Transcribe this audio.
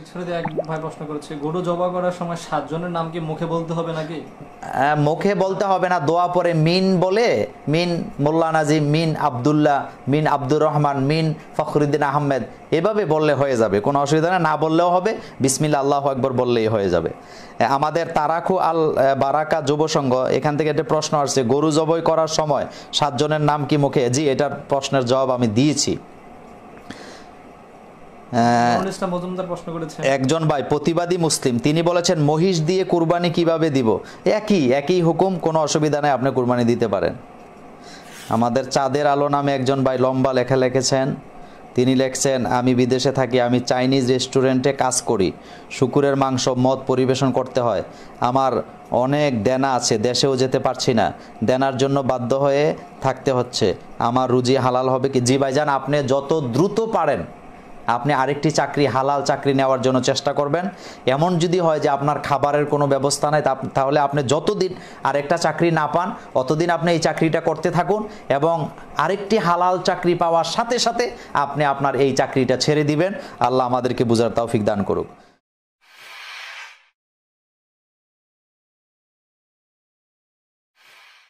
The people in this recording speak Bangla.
পিছনে এক ভাই প্রশ্ন করেছে গরু জবা করার সময় সাতজনের নাম কি মুখে বলতে হবে নাকি হ্যাঁ, মুখে বলতে হবে না দোয়া পরে মিন বলে মিন মোল্লা নাজিম মিন আবদুল্লাহ মিন আব্দুর রহমান মিন ফখরুদ্দিন আহমেদ এভাবে বললে হয়ে যাবে কোনো অসুবিধা না না বললেও হবে বিসমিল্লা আল্লাহ একবার বললেই হয়ে যাবে আমাদের তারাকু আল বারাকা যুব সংঘ এখান থেকে একটা প্রশ্ন আসছে গরু জবই করার সময় সাতজনের নাম কি মুখে জি এটার প্রশ্নের জবাব আমি দিয়েছি একজন ভাই প্রতিবাদী মুসলিম তিনি বলেছেন মহিষ দিয়ে কুরবানি কিভাবে দিব একই একই হুকুম কোনো অসুবিধা নেই আপনি কুরবানি দিতে পারেন আমাদের চাঁদের আলো নামে একজন ভাই লম্বা লেখা লিখেছেন তিনি লেখছেন আমি বিদেশে থাকি আমি চাইনিজ রেস্টুরেন্টে কাজ করি শুকুরের মাংস মদ পরিবেশন করতে হয় আমার অনেক দেনা আছে দেশেও যেতে পারছি না দেনার জন্য বাধ্য হয়ে থাকতে হচ্ছে আমার রুজি হালাল হবে কি জি ভাইজান আপনি যত দ্রুত পারেন আপনি আরেকটি চাকরি হালাল চাকরি নেওয়ার জন্য চেষ্টা করবেন এমন যদি হয় যে আপনার খাবারের কোনো ব্যবস্থা নেই তাহলে আপনি যতদিন আরেকটা চাকরি না পান অতদিন আপনি এই চাকরিটা করতে থাকুন এবং আরেকটি হালাল চাকরি পাওয়ার সাথে সাথে আপনি আপনার এই চাকরিটা ছেড়ে দিবেন আল্লাহ আমাদেরকে বুঝার তৌফিক দান করুক